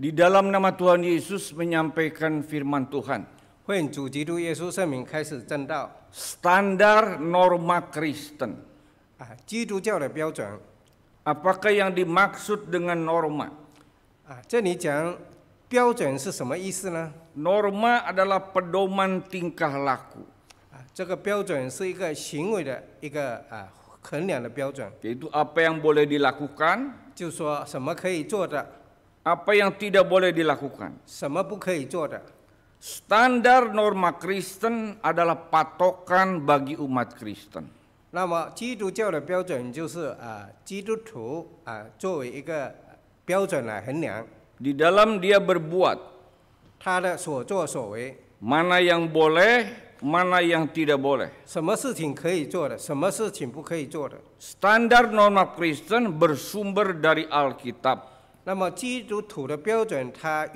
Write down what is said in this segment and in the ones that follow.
di dalam nama Tuhan Yesus menyampaikan firman Tuhan. Standar norma Kristen Apakah yang dimaksud dengan norma? Norma adalah pedoman tingkah laku, 啊，这个标准是一个行为的一个啊衡量的标准，yaitu apa yang boleh dilakukan, 就说什么可以做的，apa yang tidak boleh dilakukan. Standar norma Kristen adalah patokan bagi umat Kristen. di dalam dia mana yang boleh mana yang tidak boleh. Standar norma Kristen bersumber dari Alkitab. 那么基督徒的标准，它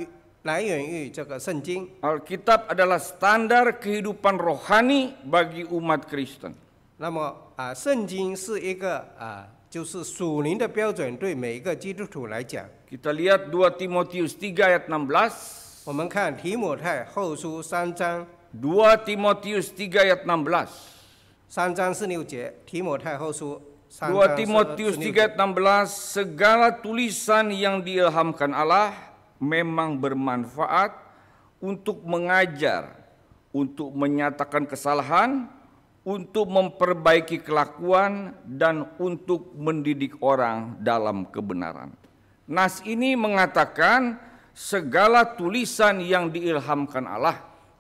来源于这个圣经。Alkitab adalah standar kehidupan rohani bagi umat Kristen. 那么啊，圣经是一个啊，就是属灵的标准，对每一个基督徒来讲。Kita lihat dua Timotius 3 ayat 16. 我们看提摩太后书三章。Dua Timotius 3 ayat 16, 三章十六节，提摩太后书。2 Timotius 3:16 segala tulisan yang diilhamkan Allah memang bermanfaat untuk mengajar, untuk menyatakan kesalahan, untuk memperbaiki kelakuan dan untuk mendidik orang dalam kebenaran. Nas ini mengatakan segala tulisan yang diilhamkan Allah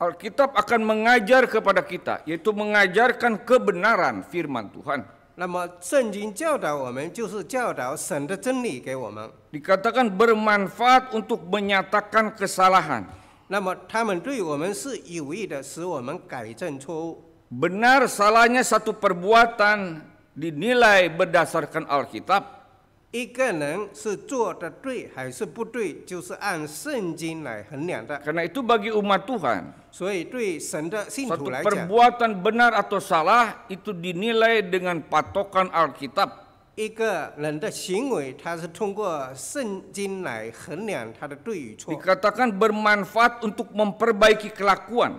Alkitab akan mengajar kepada kita, yaitu mengajarkan kebenaran firman Tuhan. Dikatakan bermanfaat untuk menyatakan kesalahan. Benar salahnya satu perbuatan dinilai berdasarkan Alkitab. 一个人是做的对还是不对，就是按圣经来衡量的。Karena itu bagi umat Tuhan. perbuatan benar atau salah itu dinilai dengan patokan Alkitab. Dikatakan bermanfaat untuk memperbaiki kelakuan.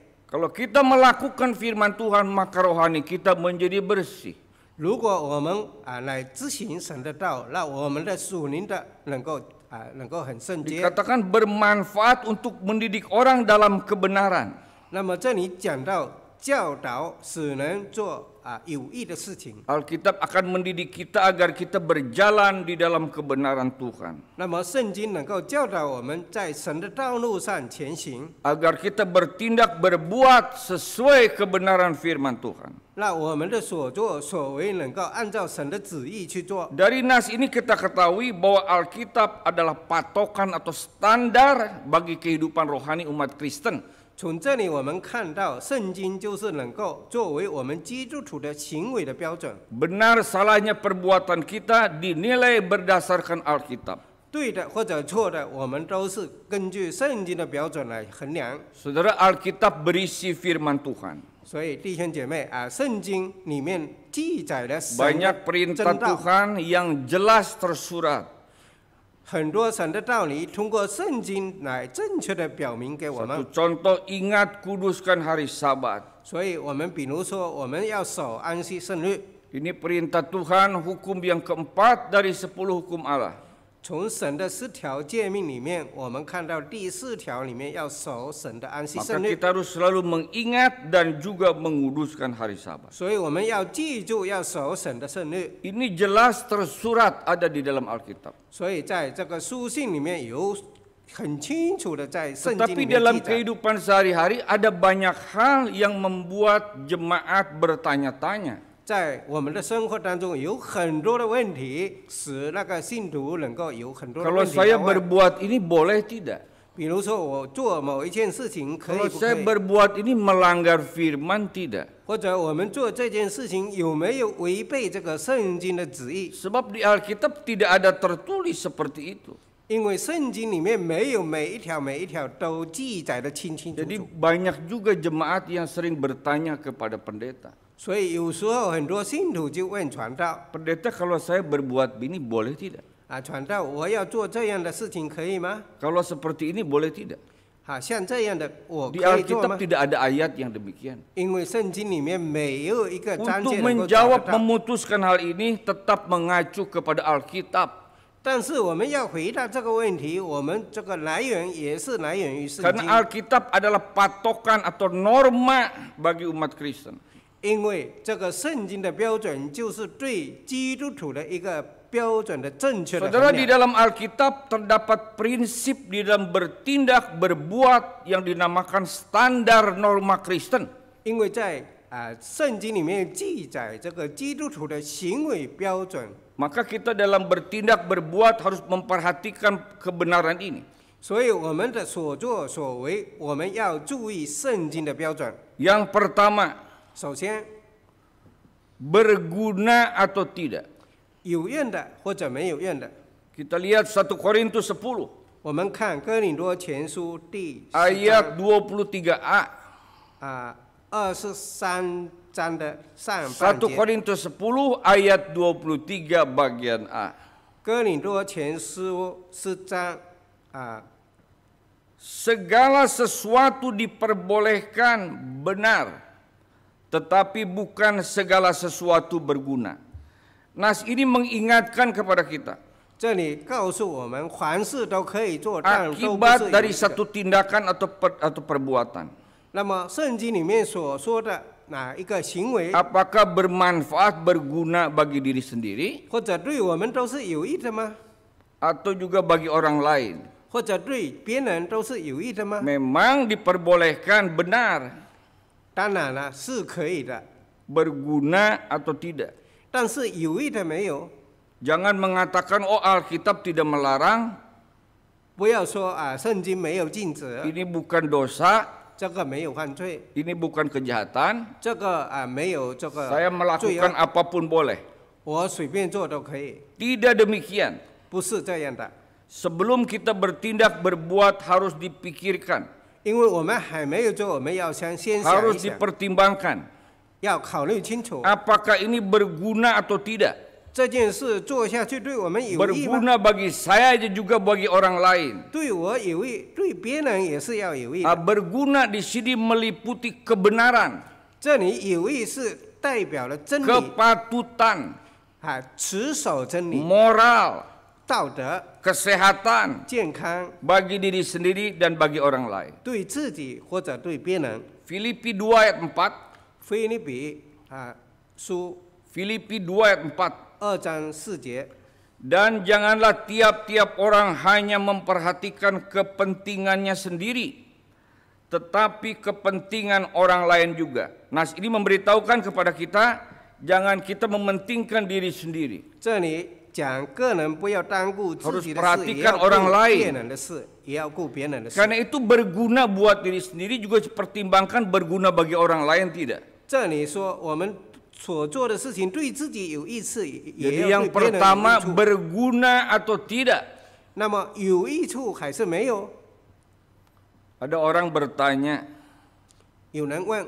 Kalau kita melakukan firman Tuhan, maka rohani kita menjadi bersih. 如果我们啊来执行神的道，那我们的属灵的能够啊能够很圣洁。Dikatakan bermanfaat untuk mendidik orang dalam kebenaran. 那么这里讲到教导使人做 Alkitab akan mendidik kita agar kita berjalan di dalam kebenaran Tuhan. Agar kita bertindak berbuat sesuai kebenaran firman Tuhan. Dari nas ini kita ketahui bahwa Alkitab adalah patokan atau standar bagi kehidupan rohani umat Kristen. 从这里我们看到，圣经就是能够作为我们基督徒的行为的标准。Benar salahnya perbuatan kita dinilai berdasarkan Alkitab。对的或者错的，我们都是根据圣经的标准来衡量。Saudara, Alkitab berisi Firman Tuhan. 所以弟兄姐妹啊，圣经里面记载的圣经真 Banyak perintah Tuhan yang jelas tersurat. contoh ingat kuduskan hari Sabat. perintah Tuhan hukum yang keempat dari sepuluh hukum Allah. 从神的四条诫命里面，我们看到第四条里面要守神的安息圣日。Maka kita harus selalu mengingat dan juga menguduskan hari Sabat. jelas tersurat ada di dalam Alkitab. Tetapi dalam kehidupan sehari-hari ada banyak hal yang membuat jemaat bertanya-tanya. Kalau saya berbuat ini boleh tidak? saya 以？berbuat ini melanggar firman tidak? di Alkitab tidak ada tertulis seperti itu. 因为圣经里面没有每一条每一条都记载的清清楚 juga jemaat yang sering bertanya kepada pendeta. 所以有时候很多信徒就问传道 kalau saya berbuat ini boleh tidak? 啊，传道，我要做这样的事情可以吗？Kalau ah, seperti ini boleh tidak? Ah, Di Alkitab tidak ada ayat yang demikian. Untuk menjawab memutuskan hal ini tetap mengacu kepada Alkitab. Alkitab adalah patokan atau norma bagi umat Kristen. 因为这个圣经的标准就是对基督徒的一个标准的正确的。Saudara di dalam Alkitab terdapat prinsip di dalam bertindak berbuat yang dinamakan standar norma Kristen. kita dalam bertindak berbuat harus memperhatikan kebenaran ini. pertama, berguna atau kita lihat satu Korintus sepuluh，我们看哥林多前书第 ayat dua puluh tiga satu Korintus sepuluh ayat dua puluh tiga bagian segala sesuatu diperbolehkan benar tetapi bukan segala sesuatu berguna. Nas ini mengingatkan kepada kita. Akibat dari satu tindakan atau per, atau perbuatan. Apakah bermanfaat berguna bagi diri sendiri? Atau juga bagi orang lain? Memang diperbolehkan benar. Tanana Berguna atau tidak. Jangan mengatakan oh Alkitab tidak melarang. Ini bukan dosa, Ini bukan kejahatan. Saya melakukan apapun boleh. Tidak demikian. Sebelum kita bertindak berbuat harus dipikirkan harus dipertimbangkan. 要考虑清楚 apakah ini berguna atau tidak berguna bagi saya aja juga bagi orang lain berguna di sini meliputi kebenaran kepatutan moral kesehatan bagi diri sendiri dan bagi orang lain. Filipi 2 ayat 4. Filipi su, Filipi 2 ayat 4. Dan janganlah tiap-tiap orang hanya memperhatikan kepentingannya sendiri, tetapi kepentingan orang lain juga. Nah, ini memberitahukan kepada kita jangan kita mementingkan diri sendiri. 这里 harus perhatikan orang lain. Karena itu berguna buat diri sendiri juga pertimbangkan berguna bagi orang lain tidak. Jadi yang pertama berguna atau tidak. Ada orang bertanya. 有人问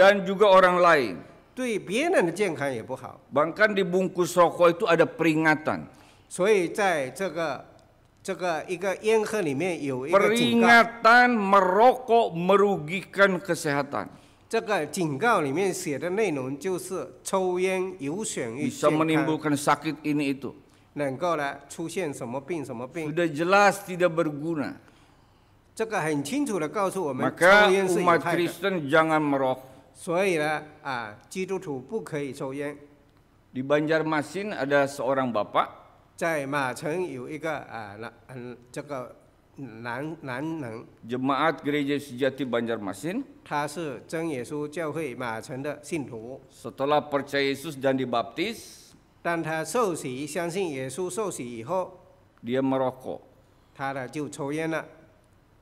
Dan juga orang lain. Bahkan di bungkus rokok itu ada peringatan. Peringatan merokok merugikan kesehatan. Bisa menimbulkan sakit ini itu. Sudah jelas tidak berguna. Maka umat Kristen jangan merokok. Di Banjarmasin ada seorang bapak. 在马城有一个啊男嗯这个男男人。Jemaat Gereja Sejati Banjarmasin. 他是真耶稣教会马城的信徒。Setelah percaya Yesus dan dibaptis. ada merokok.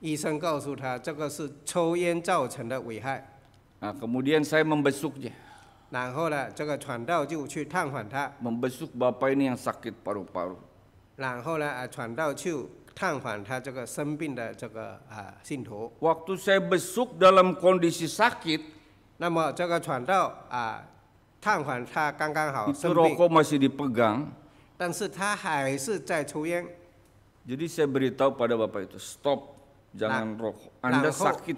医生告诉他，这个是抽烟造成的危害。啊，kemudian saya membesuknya。然后呢，这个传道就去探访他。membesuk bapa ini yang sakit paru-paru。然后呢，啊，传道去探访他这个生病的这个啊信徒。waktu saya besuk dalam kondisi sakit，那么这个传道啊探访他刚刚好。s u r u k o masih dipegang。但是他还是在抽烟。jadi saya beritahu pada bapa itu stop。jangan nah, rokok. Nah, Anda sakit.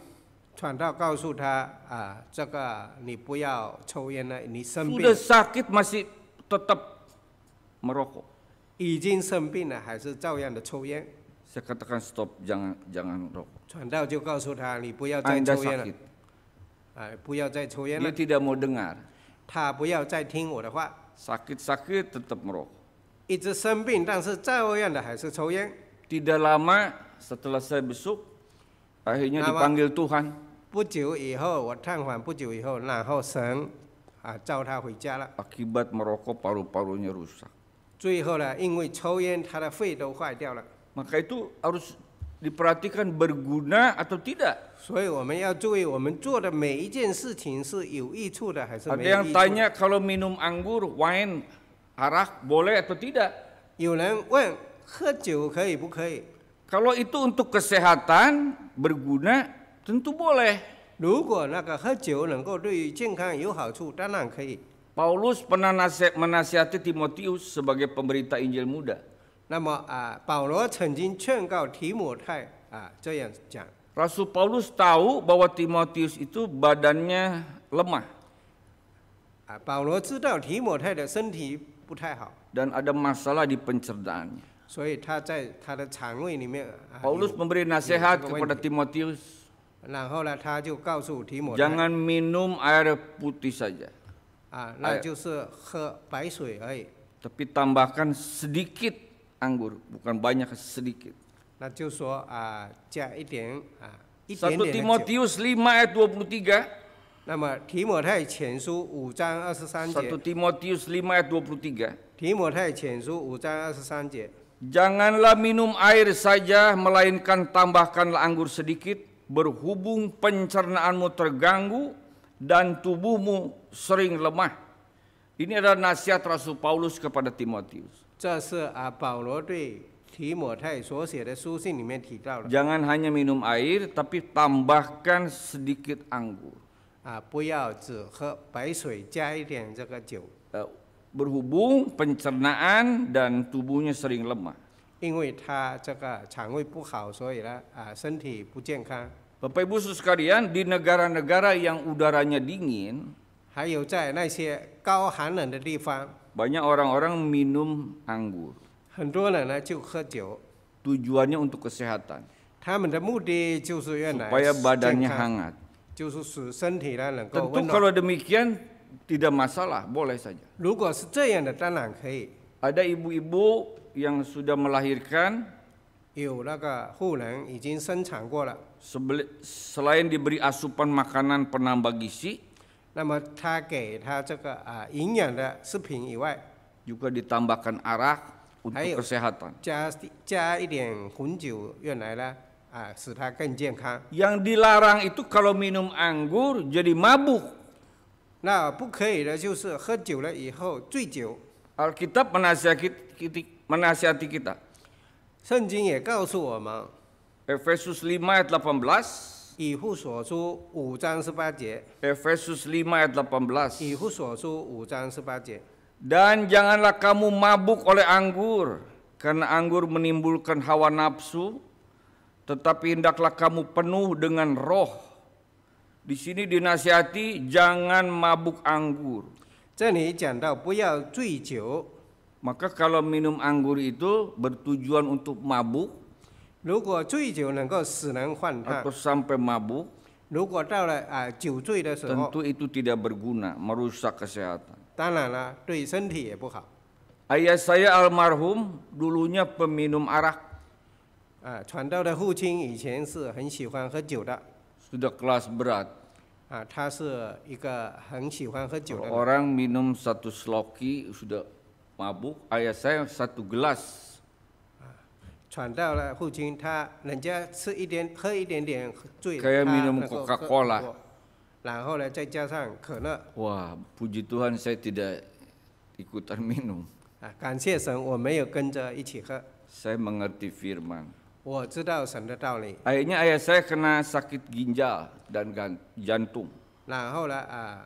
传道告诉他啊，这个你不要抽烟了，你生病。Sudah ah, sakit masih tetap merokok. 已经生病了，还是照样的抽烟。Saya nah, katakan stop, jangan jangan rokok. Dia tidak mau dengar. 他不要再听我的话。Sakit sakit tetap merokok. 一直生病，但是照样的还是抽烟。tidak lama setelah saya besuk, akhirnya dipanggil Tuhan. Akibat merokok paru-parunya rusak. Maka itu harus diperhatikan berguna atau tidak. Ada yang tanya kalau minum anggur, wine, arak boleh atau tidak? 有人问 kalau itu untuk kesehatan berguna, tentu boleh. Paulus pernah nasihat, menasihati Timotius sebagai pemberita Injil muda. 那么啊，保罗曾经劝告提摩太啊这样讲。Rasul Paulus tahu bahwa Timotius itu badannya lemah 啊，保罗知道提摩太的身体不太好，dan ada masalah di pencerdaannya. Paulus memberi nasihat kepada Timotius. Jangan minum air putih saja. Air. Tapi tambahkan sedikit anggur, bukan banyak sedikit. Timotius 5 ayat 23. 那么提摩太前书五章二十三节。Timotius 5 ayat 23. 5提摩太前书五章二十三节。Janganlah minum air saja, melainkan tambahkanlah anggur sedikit, berhubung pencernaanmu terganggu dan tubuhmu sering lemah. Ini adalah nasihat Rasul Paulus kepada Timotius. Jangan hanya minum air, tapi tambahkan sedikit anggur berhubung pencernaan dan tubuhnya sering lemah. Bapak Ibu sekalian, di negara-negara yang udaranya dingin, Banyak orang orang-orang minum anggur. Tujuannya untuk kesehatan, supaya badannya hangat. Tentu kalau demikian tidak masalah, boleh saja. Ada ibu ibu-ibu yang sudah melahirkan, selain diberi asupan makanan penambah gizi, juga ditambahkan arak untuk kesehatan. Yang dilarang itu kalau minum anggur jadi mabuk. Nah, Alkitab menasihati, menasihati kita. Efesus 5 ayat 18. 以父所书五章十八节。Efesus 5 ayat 18. Dan janganlah kamu mabuk oleh anggur, karena anggur menimbulkan hawa nafsu, tetapi hendaklah kamu penuh dengan roh di sini dinasihati jangan mabuk anggur. Maka kalau minum anggur itu bertujuan untuk mabuk. Atau sampai mabuk. Ah, Tentu itu tidak berguna, merusak kesehatan. E Ayah saya almarhum dulunya peminum arak. Ah, Sudah kelas berat. Orang minum satu sloki sudah mabuk, ayah saya satu gelas. 传到了父亲，他人家吃一点喝一点点醉，Kayak minum Coca-Cola Wah, puji Tuhan saya tidak ikutan minum. 啊，感谢神，我没有跟着一起喝，Saya mengerti firman. Oh, akhirnya ayah saya kena sakit ginjal dan jantung. Itu nah, ah,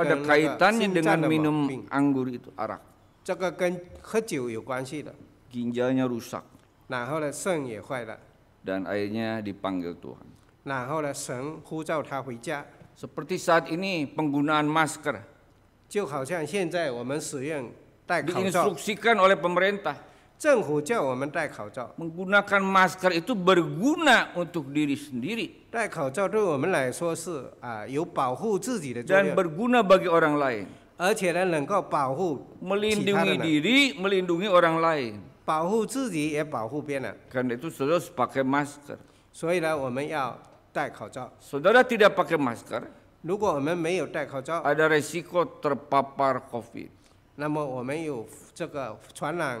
ada kaitannya dengan minum anggur itu arak. Ginjalnya rusak. Dan akhirnya dipanggil Tuhan. Seperti saat ini penggunaan masker. Diinstruksikan oleh pemerintah. Menggunakan masker itu berguna untuk diri sendiri. Dan berguna bagi orang lain. Melindungi diri, melindungi orang lain. Karena itu saudara harus pakai masker. Saudara tidak pakai masker. Ada resiko terpapar COVID. 那么我们有这个传染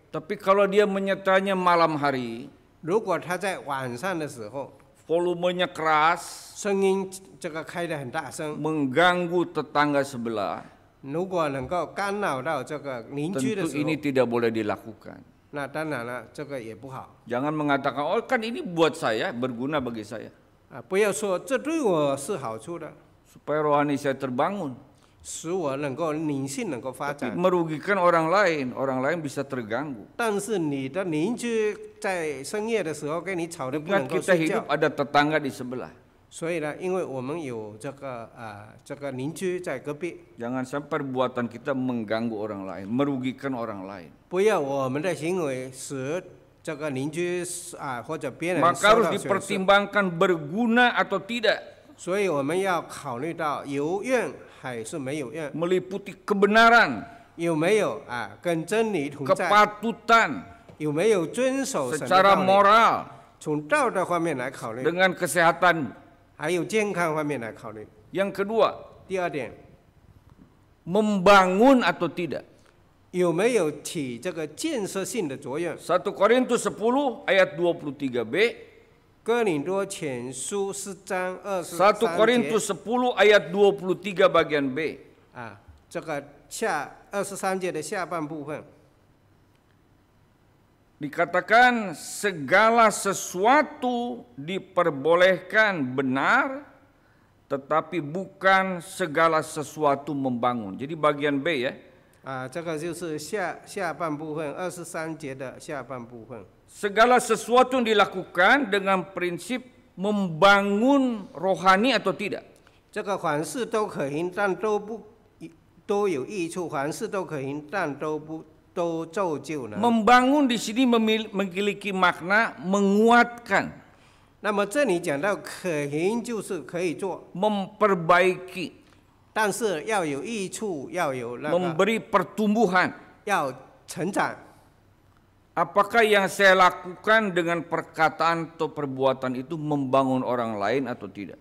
Tapi kalau dia menyetanya malam hari, keras, mengganggu tetangga tentu ini tidak boleh Jangan mengatakan, oh kan ini buat saya berguna bagi Supaya rohani saya terbangun。Merugikan orang lain, orang lain bisa terganggu. kita hidup ada tetangga di sebelah. jangan sampai perbuatan kita mengganggu orang lain, merugikan orang lain. Maka harus dipertimbangkan berguna atau tidak. 所以我们要考虑到由愿 Meliputi dengan kesehatan yang kesehatan，还有健康方面来考虑。yang membangun atau tidak。有没有起这个建设性的作用？1 Korintus 10 ayat 23b 1 Korintus 10 ayat 23 bagian B. Ah, 23 segala sesuatu diperbolehkan benar tetapi bukan segala sesuatu membangun. Jadi bagian B ya. Ah, 这个就是下下半部分23节的下半部分。segala sesuatu yang dilakukan dengan prinsip membangun rohani atau tidak. Membangun di sini memiliki makna menguatkan. Memperbaiki. Memberi pertumbuhan. 要成长。Apakah yang saya lakukan dengan perkataan atau perbuatan itu membangun orang lain atau tidak?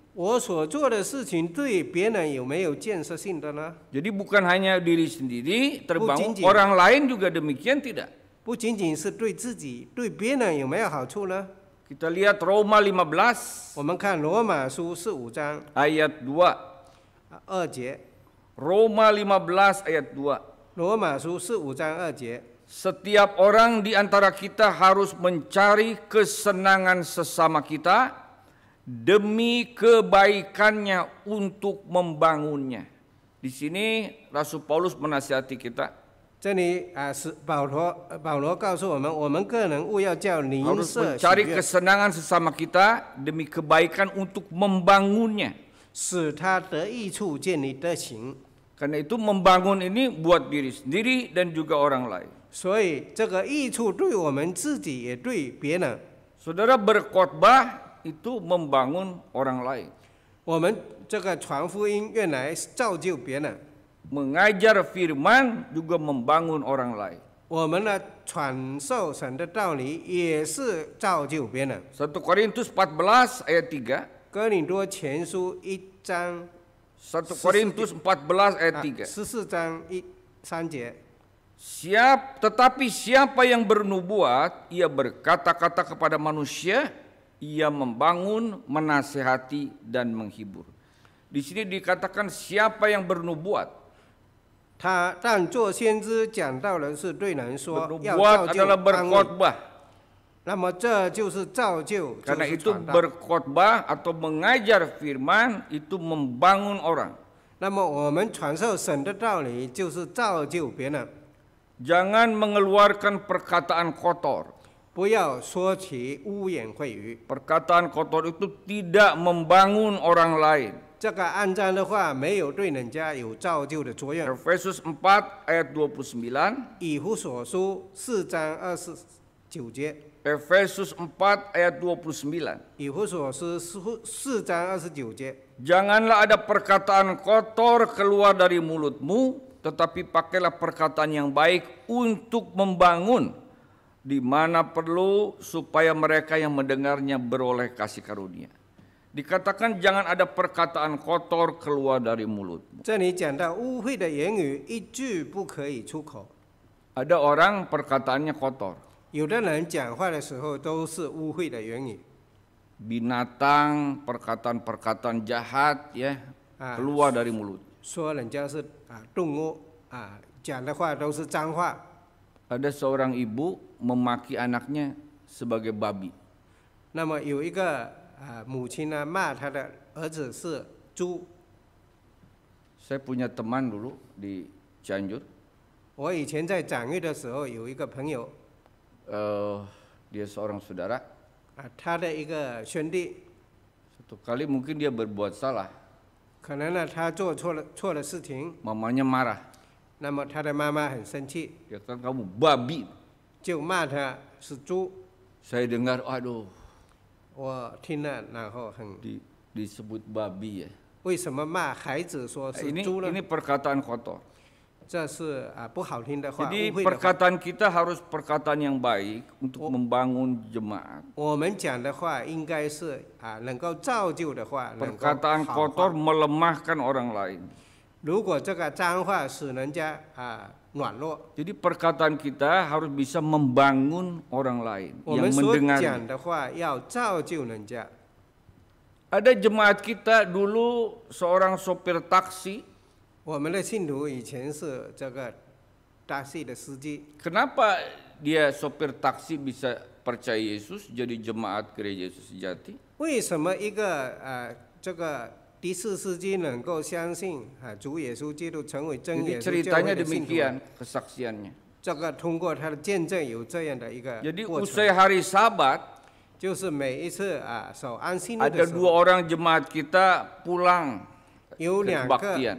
Jadi bukan hanya diri sendiri terbangun, orang lain juga demikian tidak? Kita lihat Roma 15我们看罗马书15章, ayat 2. Roma 15 ayat 2. Roma 15罗马书四五章二节。setiap orang di antara kita harus mencari kesenangan sesama kita demi kebaikannya untuk membangunnya. Di sini Rasul Paulus menasihati kita. Ah, Paulus Paulus oh, mencari kesenangan sesama kita demi kebaikan untuk membangunnya. Karena itu membangun ini buat diri sendiri dan juga orang lain. 所以这个益处对我们自己也对别人。Saudara berkhotbah itu membangun orang lain. 我们这个传福音越来造就别人。Mengajar firman juga membangun orang lain. 我们呢传授神的道理也是造就别人。1 Korintus 14 ayat 3. 哥林多前书一章。1 Korintus 14 ayat 3. 十四章一三节。Siap, tetapi siapa yang bernubuat, ia berkata-kata kepada manusia, ia membangun, menasehati dan menghibur. Di sini dikatakan siapa yang bernubuat. Bernubuat adalah berkhotbah. Karena itu berkhotbah atau mengajar firman itu membangun orang. 那么我们传授神的道理，就是造就别人。Jangan mengeluarkan perkataan kotor. 不要说起污言秽语。Perkataan kotor itu tidak membangun orang lain. Efesus 4 ayat 29。以弗所书四章二十九节。Efesus er 4 ayat 29. Er Janganlah ada perkataan kotor keluar dari mulutmu tetapi pakailah perkataan yang baik untuk membangun di mana perlu supaya mereka yang mendengarnya beroleh kasih karunia. Dikatakan jangan ada perkataan kotor keluar dari mulut. Ada orang perkataannya kotor. Binatang perkataan-perkataan jahat ya ah, keluar dari mulut. Ah, ah, ada seorang ibu memaki anaknya sebagai babi. Saya punya teman dulu di Cianjur. Eh, dia seorang saudara. 啊，他的一个兄弟。Satu kali mungkin dia berbuat salah. 可能呢，他做错了错了事情。妈妈也骂。那么他的妈妈很生气。他说：“你猪。”就骂他是猪。我听了，然后很。被被叫猪。为什么骂孩子说是猪呢？Jadi perkataan kita harus perkataan yang baik untuk membangun jemaat. Perkataan kotor melemahkan orang lain. Jadi perkataan kita harus bisa membangun orang lain yang mendengar. Ada jemaat kita dulu seorang sopir taksi Kenapa dia sopir taksi bisa percaya Yesus jadi jemaat gereja Yesus sejati? Jadi ceritanya demikian kesaksiannya. Jadi usai hari Sabat ada dua orang jemaat kita pulang ke kebaktian.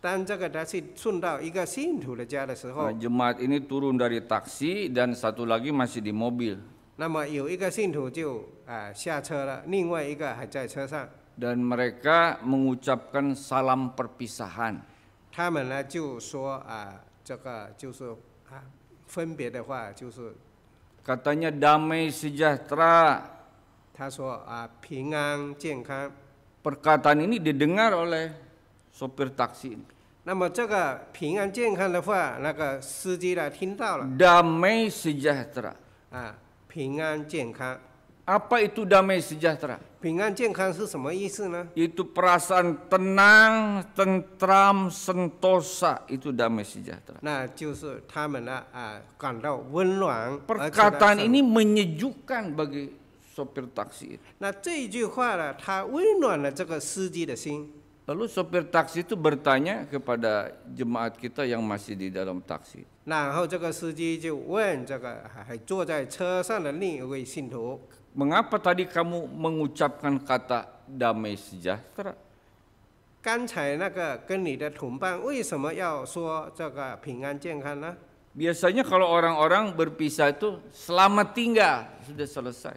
Nah, jemaat ini turun dari taksi dan satu lagi masih di mobil. Ah, dan mereka mengucapkan salam perpisahan. Ah, ah, Katanya damai sejahtera. Perkataan ini didengar oleh sopir taksi ini. Damai sejahtera. Apa itu damai sejahtera? Itu perasaan tenang, tentram, sentosa. Itu damai sejahtera. Perkataan ini menyejukkan bagi sopir taksi. Lalu sopir taksi itu bertanya kepada jemaat kita yang masih di dalam taksi. Mengapa tadi kamu mengucapkan kata damai sejahtera? Biasanya kalau orang-orang berpisah itu selamat tinggal sudah selesai.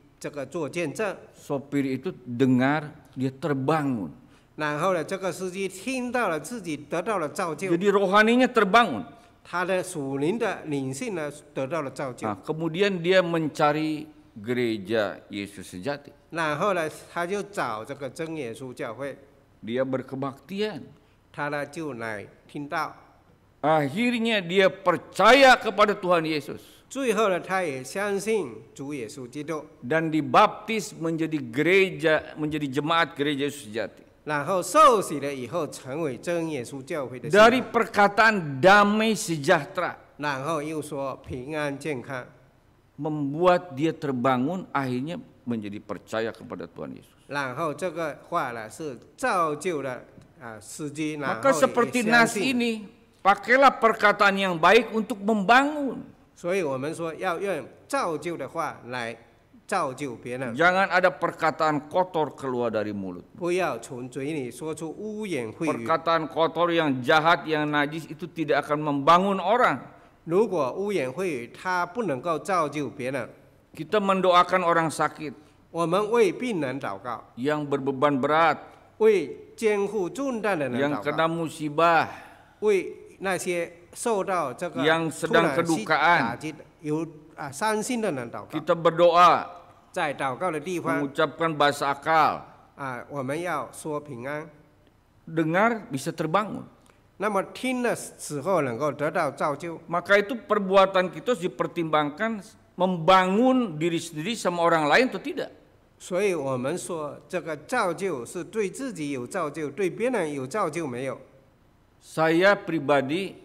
这个做见证。sopir itu dengar dia terbangun. 然后呢，这个司机听到了自己得到了造就。Jadi rohaninya terbangun. 他的属灵的灵性呢得到了造就。Nah, kemudian dia mencari gereja Yesus sejati. 然后呢，他就找这个真耶稣教会。Dia berkebaktian. 他呢就来听到。Akhirnya dia percaya kepada Tuhan Yesus dan dibaptis menjadi gereja menjadi jemaat gereja Yesus sejati. Dari perkataan damai sejahtera. membuat dia terbangun akhirnya menjadi percaya kepada Tuhan Yesus. Maka seperti nas ini, pakailah perkataan yang baik untuk membangun. Jangan ada perkataan kotor keluar dari mulut. perkataan kotor yang jahat yang najis itu tidak akan membangun orang. Kita mendoakan orang sakit. Yang berbeban berat. Yang kena musibah yang sedang kedukaan, kita berdoa, mengucapkan bahasa akal, dengar bisa terbangun. Maka itu perbuatan kita dipertimbangkan membangun diri sendiri sama orang lain atau tidak. 所以我们说，这个造就是对自己有造就，对别人有造就没有？Saya pribadi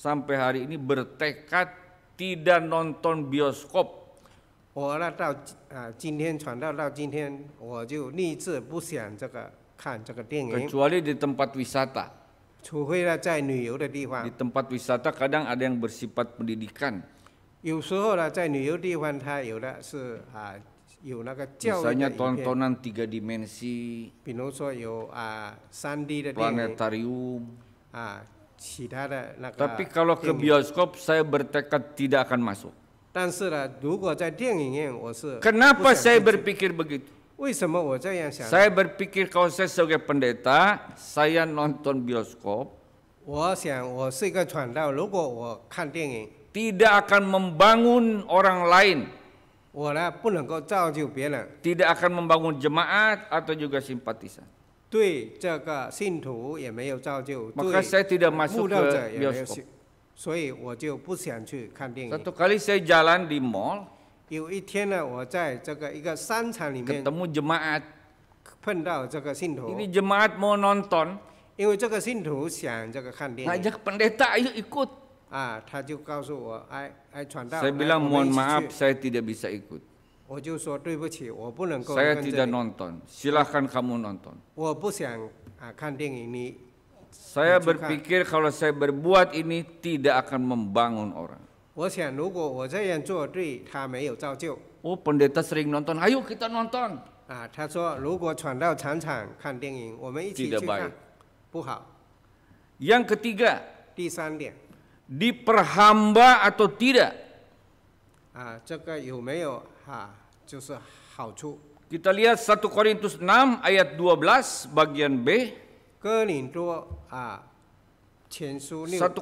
sampai hari ini bertekad tidak nonton bioskop. 我那到啊，今天传道到今天，我就立志不想这个看这个电影。Kecuali di tempat wisata. 除非呢在旅游的地方。Di tempat wisata kadang ada yang bersifat pendidikan. 有时候呢在旅游地方，它有的是啊。有那个教育的 Misalnya tontonan tiga dimensi, 3D 的电影，planetarium, tapi kalau ke bioskop saya bertekad tidak akan masuk. Kenapa saya berpikir begitu? Saya berpikir kalau saya sebagai pendeta, saya nonton bioskop. Tidak akan membangun orang lain. Tidak akan membangun jemaat atau juga simpatisan. Maka saya tidak masuk ke tidak bioskop. Satu kali saya jalan di mall, ketemu jemaat. Ini jemaat mau nonton, ngajak pendeta, ayo ikut. Saya bilang mohon maaf, saya tidak bisa ikut. Saya tidak nonton. Silahkan kamu nonton. Saya berpikir kalau saya berbuat ini tidak akan membangun orang. Oh pendeta sering nonton, ayo kita nonton. Tidak baik. Yang ketiga, diperhamba atau tidak? 啊，这个有没有哈？kita lihat 1 Korintus 6 ayat 12 bagian B. 1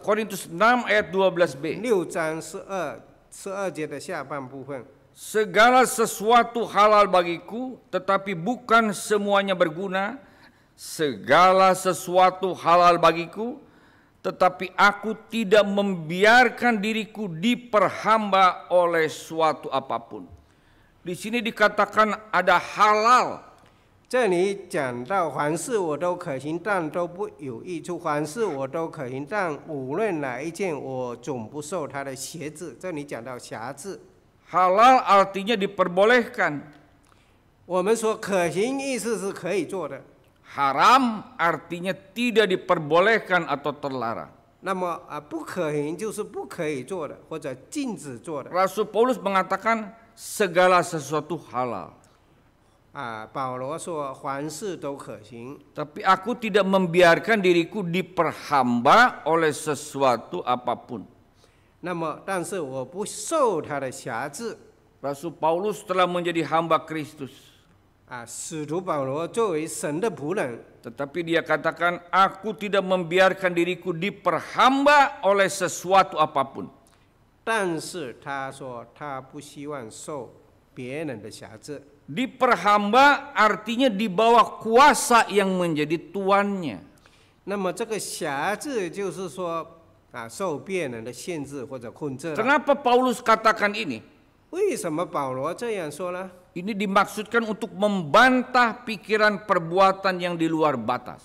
Korintus 6 ayat 12b. Segala sesuatu halal bagiku, tetapi bukan semuanya berguna. Segala sesuatu halal bagiku, tetapi aku tidak membiarkan diriku diperhamba oleh suatu apapun. Di sini dikatakan ada halal. 这里讲到凡事我都可行，但都不有益处；凡事我都可行，但无论哪一件，我总不受他的邪制。这里讲到瑕制。Halal artinya diperbolehkan. 我们说可行意思是可以做的。Haram artinya tidak diperbolehkan atau terlarang. 那么啊，不可行就是不可以做的，或者禁止做的。Rasul Paulus mengatakan segala sesuatu halal. Ah, Tapi aku tidak membiarkan diriku diperhamba oleh sesuatu apapun. Rasul Paulus telah menjadi hamba Kristus. Ah, Tetapi dia katakan, aku tidak membiarkan diriku diperhamba oleh sesuatu apapun. 但是他说他不希望受别人的辖制。Diperhamba artinya di bawah kuasa yang menjadi tuannya. Paulus katakan ini? Ini dimaksudkan untuk membantah pikiran perbuatan yang di luar batas.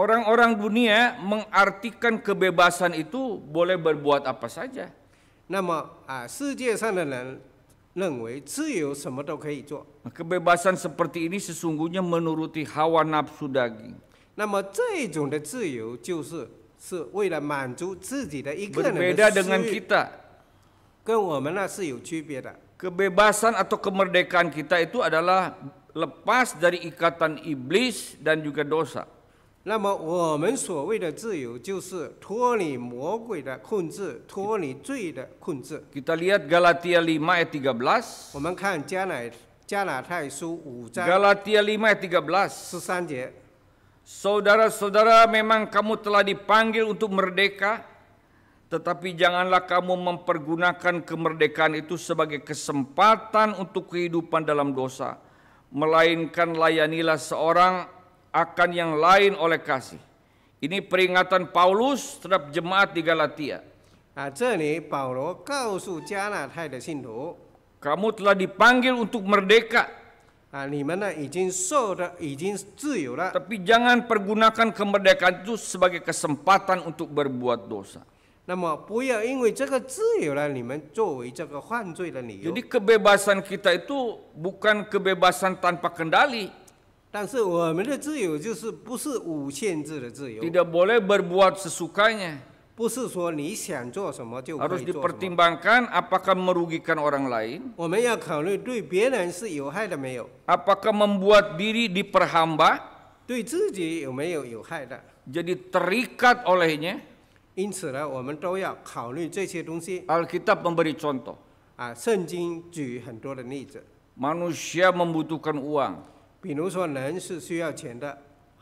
Orang-orang dunia mengartikan kebebasan itu boleh berbuat apa saja. Nama, ah, kebebasan seperti ini sesungguhnya menuruti hawa nafsu daging. 那么这种的自由就是是为了满足自己的一个人的 Berbeda dengan kita, kebebasan atau kemerdekaan kita itu adalah lepas dari ikatan iblis dan juga dosa. 那么我们所谓的自由，就是脱离魔鬼的控制，脱离罪的控制。Kita lihat Galatia 5 ayat 13. 我们看加乃加拿太书五章。Galatia 5 ayat 13. 十三节。Saudara-saudara, memang kamu telah dipanggil untuk merdeka, tetapi janganlah kamu mempergunakan kemerdekaan itu sebagai kesempatan untuk kehidupan dalam dosa, melainkan layanilah seorang akan yang lain oleh kasih. Ini peringatan Paulus terhadap jemaat di Galatia. Kamu telah dipanggil untuk merdeka, Tapi jangan pergunakan kemerdekaan itu sebagai kesempatan untuk berbuat dosa. Jadi kebebasan kita itu bukan kebebasan tanpa kendali, tidak boleh berbuat sesukanya. Harus dipertimbangkan apakah merugikan orang lain, apakah membuat diri diperhamba, Jadi terikat olehnya. Alkitab memberi contoh, Manusia membutuhkan uang,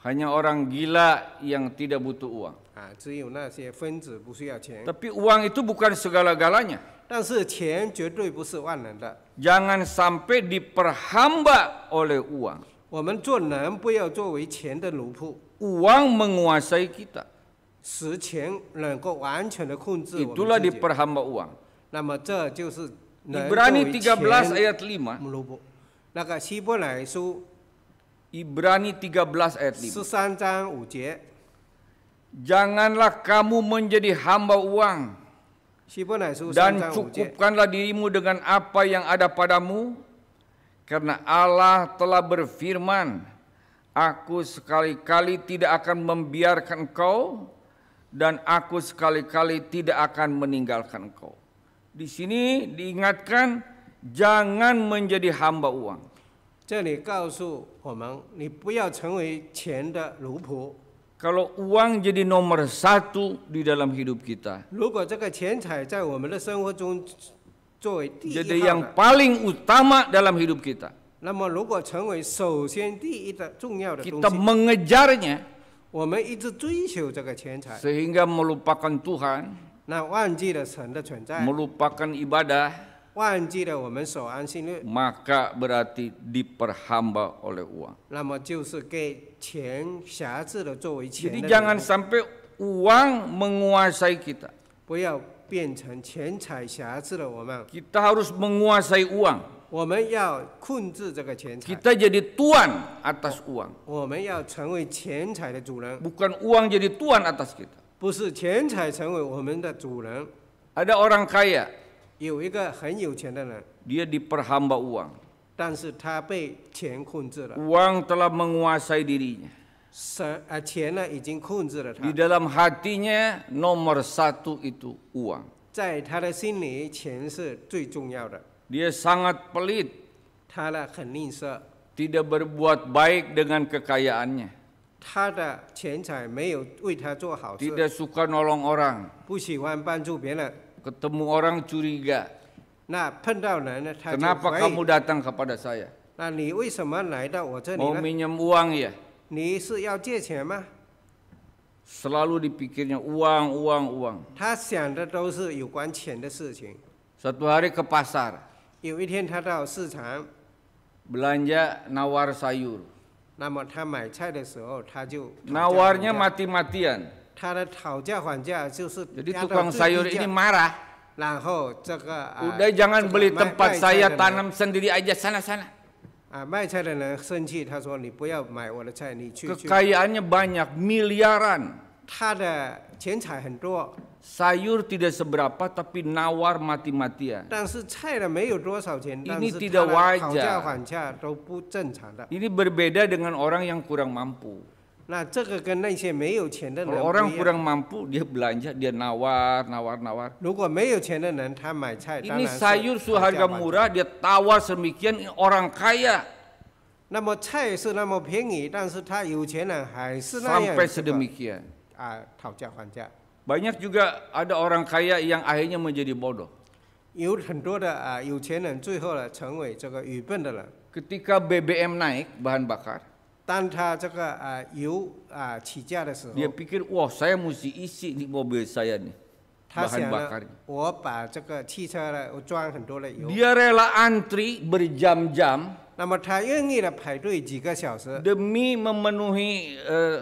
hanya orang gila yang tidak butuh uang. Tapi uang itu bukan segala-galanya. Jangan sampai diperhamba oleh uang. Uang menguasai kita. Itulah diperhamba uang. Ibrani 13 ayat 5. 那个希伯来书 Ibrani 13 ayat 5. Janganlah kamu menjadi hamba uang dan cukupkanlah dirimu dengan apa yang ada padamu karena Allah telah berfirman Aku sekali-kali tidak akan membiarkan kau dan aku sekali-kali tidak akan meninggalkan kau. Di sini diingatkan jangan menjadi hamba uang. Kalau uang jadi nomor satu di dalam hidup kita, jadi yang paling utama dalam hidup kita, kita mengejarnya, sehingga melupakan Tuhan, melupakan ibadah, maka berarti diperhamba oleh uang. Jadi jangan sampai uang menguasai kita. Kita harus menguasai uang. Kita jadi tuan atas uang. Bukan uang jadi tuan atas kita. Ada orang kaya dia diperhamba uang. Uang telah menguasai dirinya. Di dalam hatinya nomor satu itu uang. Dia sangat pelit. Tidak berbuat baik dengan kekayaannya. Tidak suka nolong orang. 不喜欢帮助别人。ketemu orang curiga. Nah, Kenapa kamu datang kepada saya? Nah, Mau minjem uang ya? Selalu dipikirnya uang, uang, uang. Satu hari ke pasar. Belanja nawar sayur. Oh, Nawarnya mati-matian. Jadi tukang sayur ini marah. Udah jangan beli tempat saya tanam sendiri aja sana-sana. Kekayaannya banyak, miliaran. Sayur tidak seberapa tapi nawar mati-matian. Ini tidak wajar. Ini berbeda dengan orang yang kurang mampu. Nah, orang kurang mampu dia belanja, dia nawar, nawar, nawar. Ini sayur seharga murah dia tawar semikian orang kaya. Sampai sedemikian. Banyak juga ada orang kaya yang akhirnya menjadi bodoh. Ketika BBM naik bahan bakar dia pikir wah saya mesti isi di mobil saya nih bahan bakar. bakarnya. 我把这个汽车呢我装很多的油，Dia rela antri berjam-jam 那么他愿意的排队几个小时，demi memenuhi eh,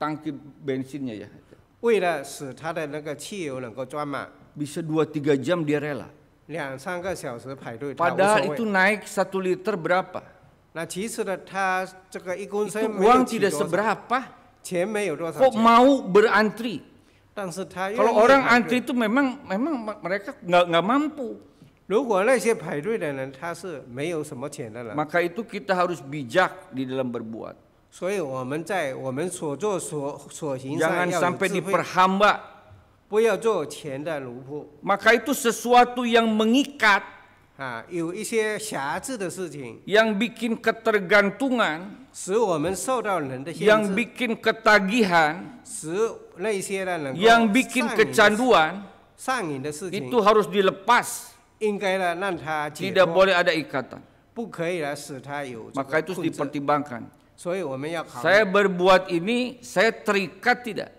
tangki bensinnya ya. 为了使他的那个汽油能够装满 bisa dua tiga jam dia rela. Padahal itu naik satu liter berapa? Nah, uang tidak seberapa ya, kok mau berantri kalau orang antri itu memang memang mereka nggak nggak mampu oh, maka itu kita harus bijak di dalam berbuat jangan sampai diperhamba maka itu sesuatu yang mengikat yang bikin yang bikin ketagihan, yang bikin kecanduan, itu harus dilepas. Tidak boleh ada ikatan. Maka itu Saya berbuat ini saya terikat tidak，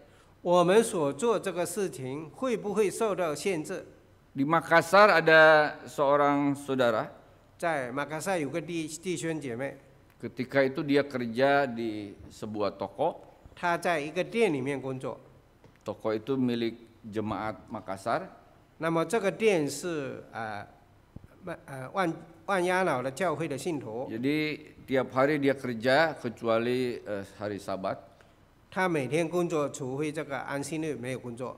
我们所做这个事情会不会受到限制？di Makassar ada seorang saudara. Makassar di Ketika itu dia kerja di sebuah toko. Toko itu milik jemaat Makassar. Jadi tiap hari dia kerja kecuali eh, hari Sabat. 他每天工作，除非这个安息日没有工作。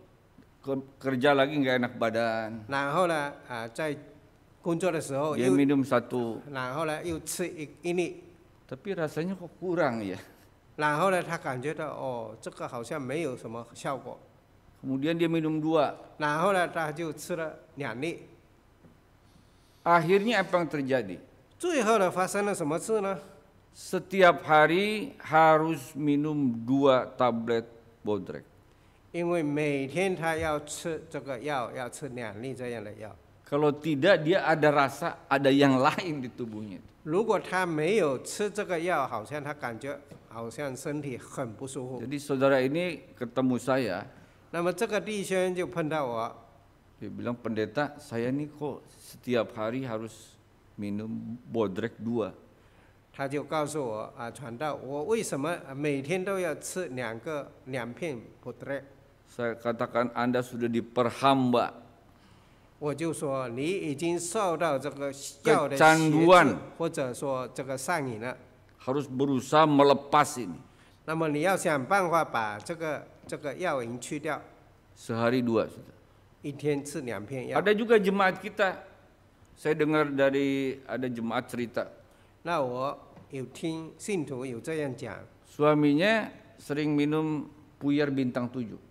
kerja lagi nggak enak badan. 然后呢，啊，在工作的时候 nah, ah, Dia minum satu, nah, tapi rasanya kok kurang ya. Nah, lalu, kan dia minum dua. Akhirnya apa yang terjadi? Setiap hari harus minum dua tablet bodrek. 因为每天他要吃这个药，要吃两粒这样的药。Kalau tidak dia ada rasa ada yang lain di tubuhnya. 如果他没有吃这个药，好像他感觉好像身体很不舒服。Jadi saudara ini ketemu saya. dia bilang pendeta saya ini kok setiap hari harus minum bodrek dua. 他就告诉我啊，传道，我为什么每天都要吃两个两片 bodrek？saya katakan Anda sudah diperhamba. Kecanduan. Harus berusaha melepas ini. Sehari dua sudah. Ada juga jemaat kita. Saya dengar dari ada jemaat cerita. Suaminya sering minum puyer bintang tujuh.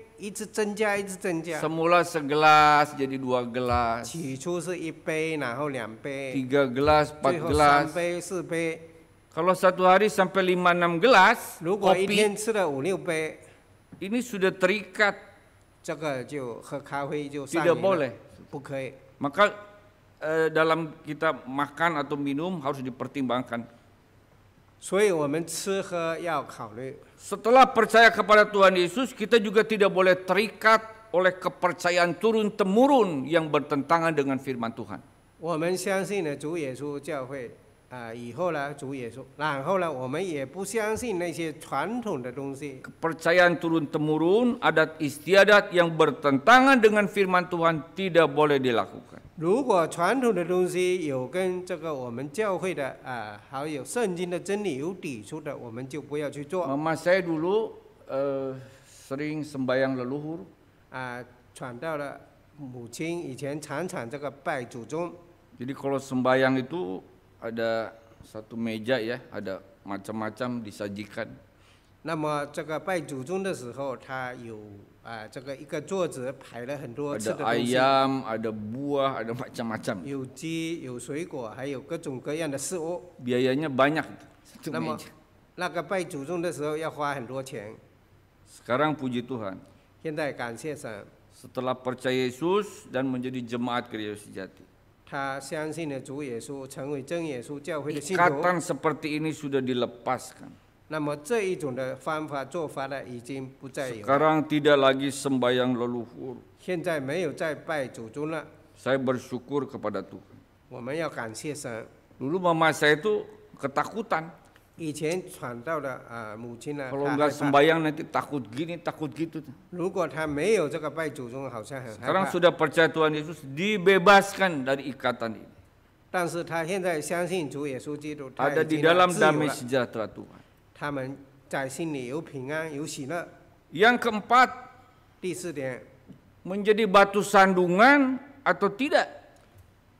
Semula segelas jadi dua gelas. Tiga gelas, empat 最后 gelas. Kalau satu hari sampai lima enam gelas kopi, Ini sudah terikat, 这个就喝咖啡就上瘾 tidak boleh. 不可以。Maka eh, dalam kita makan atau minum harus dipertimbangkan setelah percaya kepada Tuhan Yesus, kita juga tidak boleh terikat oleh kepercayaan turun temurun yang bertentangan dengan firman Tuhan. 我们相信呢，主耶稣教会。啊，以后呢，主耶稣，然后呢，我们也不相信那些传统的东西。Kepercayaan turun temurun, adat istiadat yang bertentangan dengan firman Tuhan tidak boleh dilakukan. 如果传统的东西有跟这个我们教会的啊，还有圣经的真理有抵触的，我们就不要去做。Mama saya dulu uh, sering sembahyang leluhur. 啊，传到了母亲以前常常这个拜祖宗。Jadi kalau sembahyang itu ada satu meja ya, ada macam-macam disajikan. 那么这个拜祖宗的时候，他有啊、呃、这个一个桌子排了很多吃的 Ada ayam, ada buah, ada macam-macam. Biayanya banyak satu 那么 meja. 那个拜祖宗的时候要花很多钱。Sekarang puji Tuhan, Setelah percaya Yesus dan menjadi jemaat gereja sejati. Ikatan seperti ini sudah dilepaskan. Sekarang tidak lagi sembahyang leluhur. Saya bersyukur kepada Tuhan. Dulu mama saya itu ketakutan. Kalau nggak sembayang nanti takut gini takut gitu. sekarang sudah percaya Tuhan Yesus dibebaskan dari ikatan ini. ada di dalam damai sejahtera Tuhan. Yang keempat, menjadi batu sandungan atau tidak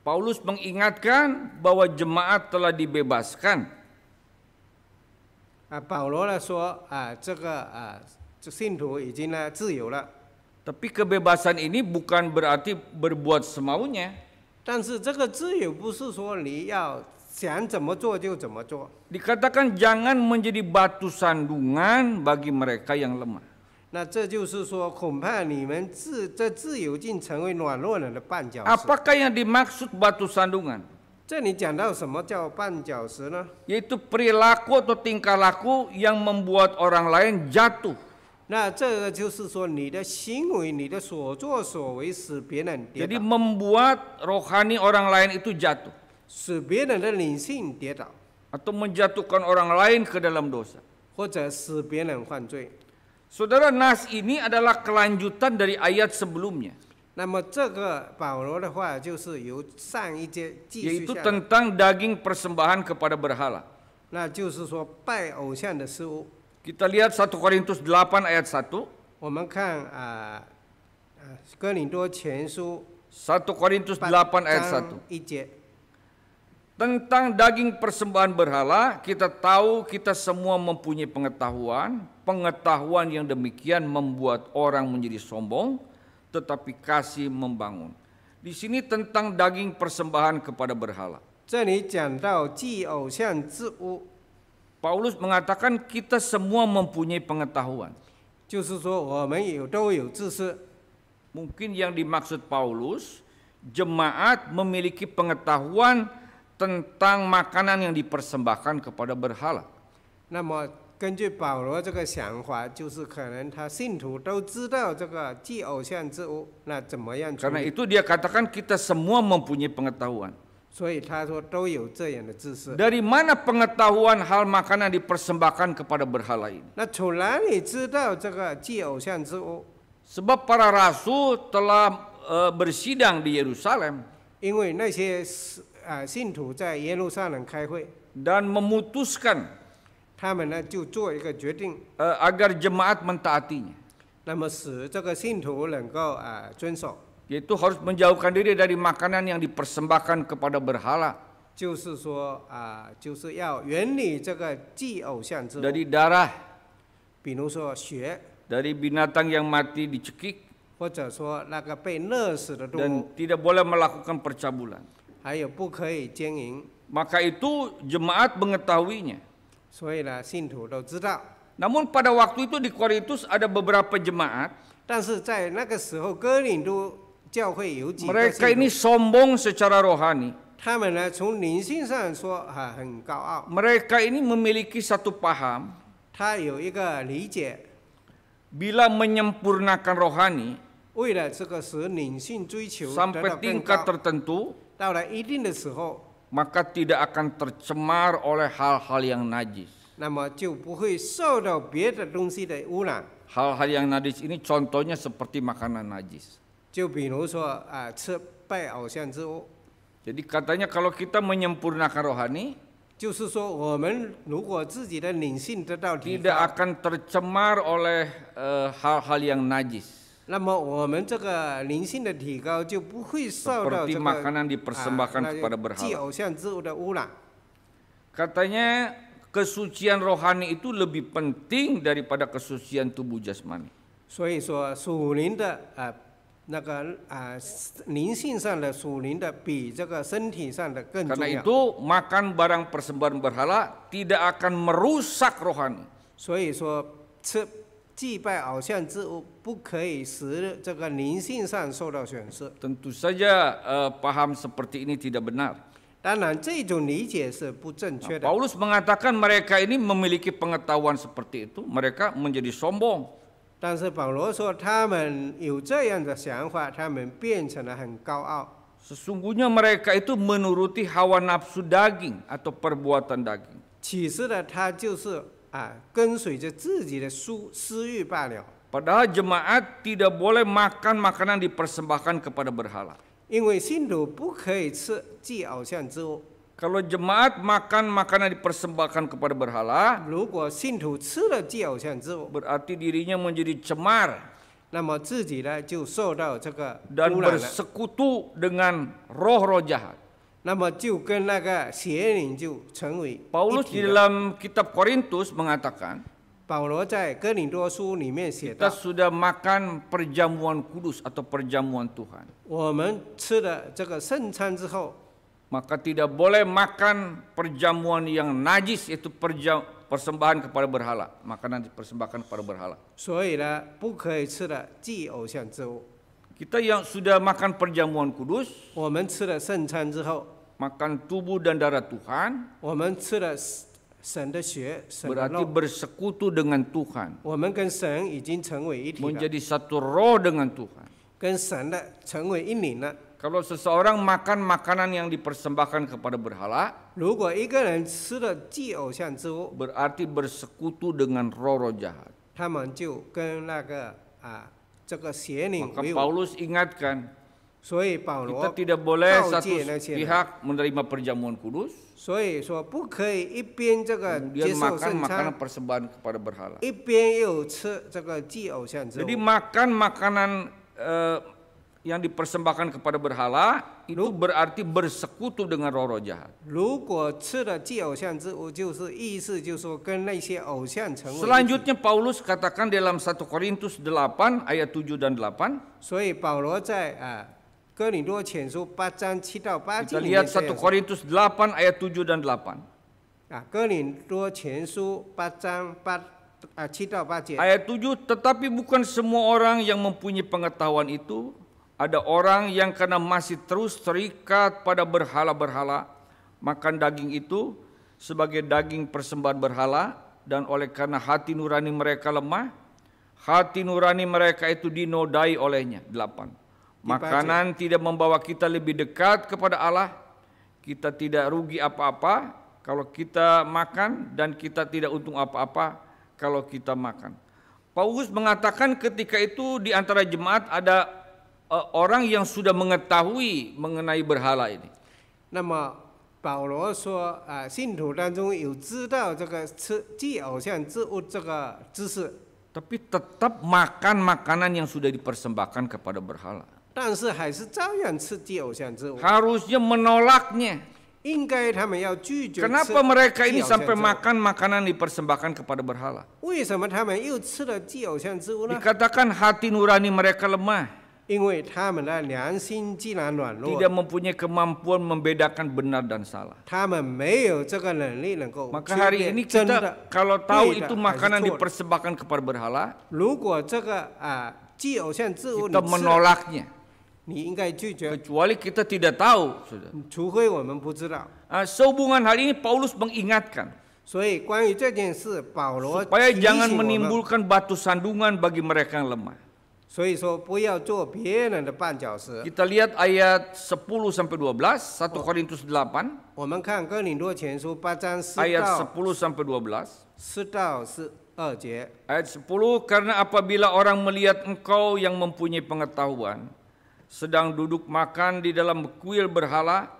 Paulus mengingatkan bahwa jemaat telah dibebaskan. Tapi kebebasan ini bukan berarti berbuat semaunya. Dikatakan jangan menjadi batu sandungan bagi mereka yang lemah. 那这就是说，恐怕你们自在自由境成为软弱人的绊脚石。Apa kah yang dimaksud batu sandungan？这里讲到什么叫绊脚石呢？Yaitu perilaku atau tingkah laku yang membuat orang lain jatuh。那这个就是说，你的行为、你的所作所为使别人跌倒。Jadi membuat rohani orang lain itu jatuh，使别人的灵性跌倒，atau menjatuhkan orang lain ke dalam dosa，或者使别人犯罪。Saudara nas ini adalah kelanjutan dari ayat sebelumnya. yaitu tentang daging persembahan kepada berhala. Kita lihat 1 Korintus 8 ayat 1, 1 Korintus 8 ayat 1. Tentang daging persembahan berhala, kita tahu kita semua mempunyai pengetahuan Pengetahuan yang demikian membuat orang menjadi sombong, tetapi kasih membangun. Di sini tentang daging persembahan kepada berhala. Paulus mengatakan kita semua mempunyai pengetahuan. Mungkin yang dimaksud Paulus, jemaat memiliki pengetahuan tentang makanan yang dipersembahkan kepada berhala. 那么根据保罗这个想法，就是可能他信徒都知道这个祭偶像之物，那怎么样？Karena itu dia katakan kita semua mempunyai pengetahuan. 所以他说都有这样的知识。Dari mana pengetahuan hal makanan dipersembahkan kepada berhala ini? 那从哪里知道这个祭偶像之物？Sebab para rasul telah e, bersidang di Yerusalem. 因为那些啊信徒在耶路撒冷开会。Dan memutuskan Agar jemaat mentaatinya. Yaitu harus menjauhkan diri dari makanan yang dipersembahkan kepada berhala. darah. dari binatang yang mati dicekik. Dan tidak boleh melakukan percabulan. Maka itu jemaat mengetahuinya. Namun pada waktu itu di Korintus ada beberapa jemaat. Mereka ini sombong secara rohani. Mereka ini memiliki satu paham. Bila menyempurnakan rohani, sampai tingkat tertentu, 到了一定的时候, maka tidak akan tercemar oleh hal-hal yang najis. Hal-hal yang najis ini contohnya seperti makanan najis. Jadi katanya kalau kita menyempurnakan rohani, tidak akan tercemar oleh eh, hal-hal uh, yang najis. 那么我们这个灵性的提高就不会受到这个 makanan dipersembahkan ah, kepada berhala. Oh, Katanya kesucian rohani itu lebih penting daripada kesucian tubuh jasmani. 所以说属灵的啊那个啊灵性上的属灵的比这个身体上的更重要。Karena ah, ah, itu makan barang persembahan berhala tidak akan merusak rohani. 所以说吃祭拜偶像之物 Tentu saja uh, paham seperti ini tidak benar. Nah, Paulus mengatakan mereka ini memiliki pengetahuan seperti itu, mereka menjadi sombong. 但是保罗说，他们有这样的想法，他们变成了很高傲。Sesungguhnya mereka itu menuruti hawa nafsu daging atau perbuatan daging. 其实呢，他就是啊，跟随着自己的私私欲罢了。Padahal jemaat tidak boleh makan makanan dipersembahkan kepada berhala. Kalau jemaat makan makanan dipersembahkan kepada berhala, berarti dirinya menjadi cemar. dan bersekutu dengan roh-roh jahat. 那么就跟那个邪灵就成为 Paulus di dalam kitab Korintus mengatakan kita sudah makan perjamuan kudus atau perjamuan Tuhan. Maka tidak boleh makan perjamuan yang najis yaitu perjam, persembahan kepada berhala, makanan dipersembahkan kepada berhala. Kita yang sudah makan perjamuan kudus, makan tubuh dan darah Tuhan, berarti bersekutu dengan Tuhan. Menjadi satu roh dengan Tuhan. Kalau seseorang makan makanan yang dipersembahkan kepada berhala, berarti bersekutu dengan roh-roh jahat. Maka Paulus ingatkan, kita tidak boleh satu pihak menerima perjamuan kudus. Kemudian makan makanan persembahan kepada berhala. Jadi makan makanan uh, yang dipersembahkan kepada berhala itu berarti bersekutu dengan roh-roh jahat. Selanjutnya Paulus katakan dalam 1 Korintus 8 ayat 7 dan 8. Kita lihat 1 Korintus 8 ayat 7 dan 8. Ah, ah, ayat 7, tetapi bukan semua orang yang mempunyai pengetahuan itu. Ada orang yang karena masih terus terikat pada berhala-berhala, makan daging itu sebagai daging persembahan berhala, dan oleh karena hati nurani mereka lemah, hati nurani mereka itu dinodai olehnya. 8. Makanan tidak membawa kita lebih dekat kepada Allah. Kita tidak rugi apa-apa kalau kita makan dan kita tidak untung apa-apa kalau kita makan. Paulus mengatakan ketika itu di antara jemaat ada uh, orang yang sudah mengetahui mengenai berhala ini. E, Tapi tetap makan makanan yang sudah dipersembahkan kepada berhala. Harusnya menolaknya. Kenapa mereka ini sampai makan makanan dipersembahkan kepada berhala? Dikatakan hati nurani mereka lemah. Tidak mempunyai kemampuan membedakan benar dan salah. Maka hari ini kita kalau tahu itu makanan dipersembahkan kepada berhala, kita menolaknya. Kecuali kita tidak tahu, Sudah. 除非我们不知道。Ah, sehubungan hal ini Paulus mengingatkan. supaya jangan menimbulkan batu sandungan bagi mereka yang lemah. Kita lihat ayat 10 sampai 12, 1 Korintus 8. ayat 10 sampai 12. Ayat 10 karena apabila orang melihat engkau yang mempunyai pengetahuan sedang duduk makan di dalam kuil berhala,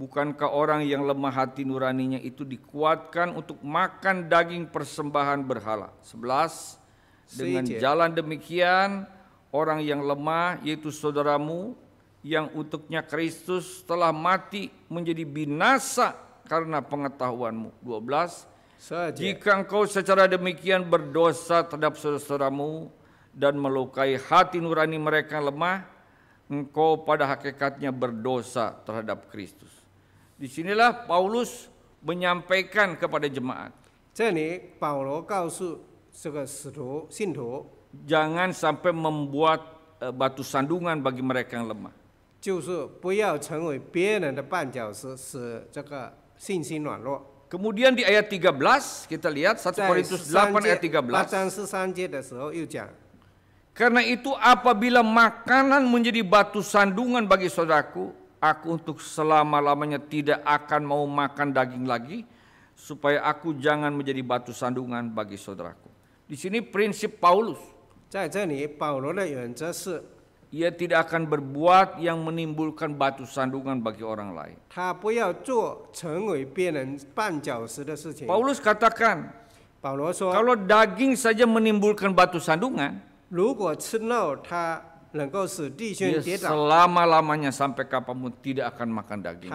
bukankah orang yang lemah hati nuraninya itu dikuatkan untuk makan daging persembahan berhala? 11 Dengan jalan demikian, orang yang lemah yaitu saudaramu yang untuknya Kristus telah mati menjadi binasa karena pengetahuanmu. 12 saja. Jika engkau secara demikian berdosa terhadap saudaramu dan melukai hati nurani mereka lemah, engkau pada hakikatnya berdosa terhadap Kristus. Disinilah Paulus menyampaikan kepada jemaat. Paulus Jangan sampai membuat eh, batu sandungan bagi mereka yang lemah. Kemudian di ayat 13 kita lihat 1 Korintus 8 ayat 13. Karena itu apabila makanan menjadi batu sandungan bagi saudaraku, aku untuk selama-lamanya tidak akan mau makan daging lagi, supaya aku jangan menjadi batu sandungan bagi saudaraku. Di sini prinsip Paulus. Ia tidak akan berbuat yang menimbulkan batu sandungan bagi orang lain. Paulus katakan, Paulus, kalau daging saja menimbulkan batu sandungan, selama lamanya sampai kapanpun tidak akan makan daging.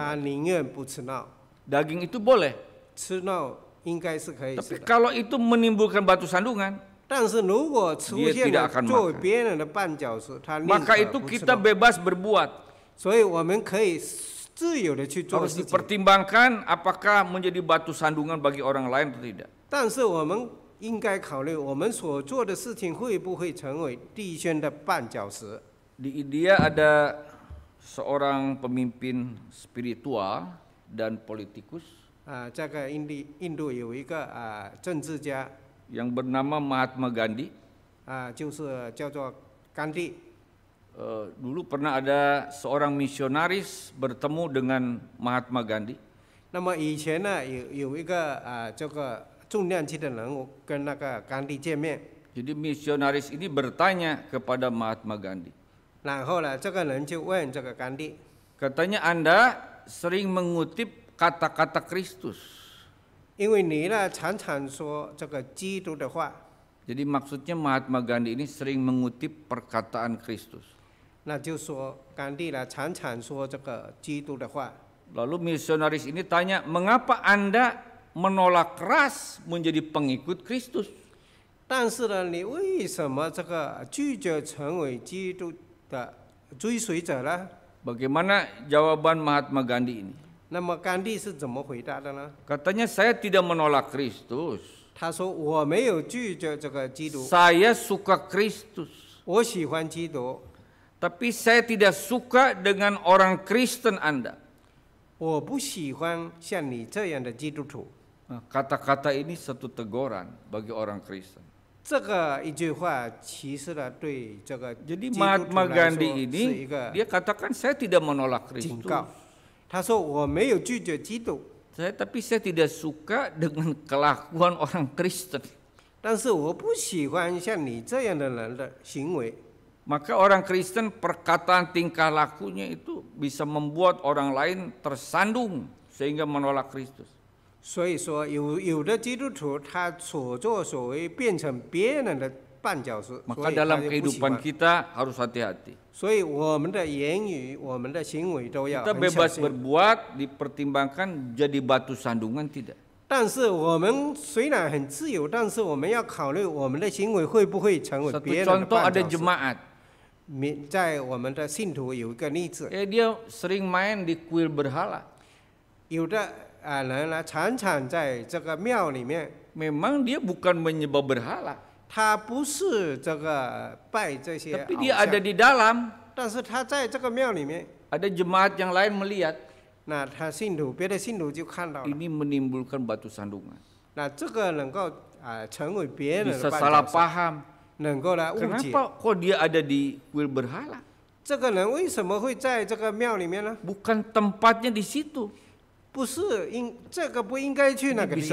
Daging itu boleh. Tapi kalau itu menimbulkan batu sandungan. makan Maka itu kita bebas berbuat. Harus dipertimbangkan apakah menjadi batu sandungan bagi orang lain atau tidak. 但是我们应该考虑我们所做的事情会不会成为地宣的绊脚石。Di India ada seorang pemimpin spiritual dan politikus. 啊，这个印度印度有一个啊政治家。Yang ah, ah, bernama Mahatma Gandhi. Ah, dulu pernah ada seorang misionaris bertemu dengan Mahatma Gandhi. 那么以前呢，有有一个啊，这个 jadi misionaris ini bertanya kepada Mahatma Gandhi. Katanya Anda sering mengutip kata-kata Kristus. Jadi maksudnya Mahatma Gandhi ini sering mengutip perkataan Kristus. Lalu misionaris ini tanya, mengapa Anda menolak keras menjadi pengikut Kristus. Bagaimana jawaban Mahatma Gandhi ini? Katanya saya tidak menolak Kristus. Saya suka Kristus, Tapi saya tidak suka dengan orang Kristen Anda. 我不喜欢像你这样的基督徒。Nah, kata-kata ini satu teguran bagi orang Kristen. Jadi Mahatma Gandhi ini dia katakan saya tidak menolak Kristus. Saya tapi saya tidak suka dengan kelakuan orang Kristen. Maka orang Kristen perkataan tingkah lakunya itu bisa membuat orang lain tersandung sehingga menolak Kristus. 所以说有有的基督徒他所作所为变成别人的绊脚石，maka dalam kehidupan kita harus hati-hati. Kita bebas berbuat dipertimbangkan jadi batu sandungan tidak. contoh ada 脚石。jemaat, dia sering main di kuil berhala memang dia bukan menyebab berhala. Tapi dia ada di dalam. ada jemaat yang lain melihat. Nah, menimbulkan batu sandungan. Nah, Bisa salah paham. Kenapa kok dia ada di kuil berhala? Bukan tempatnya di situ bisa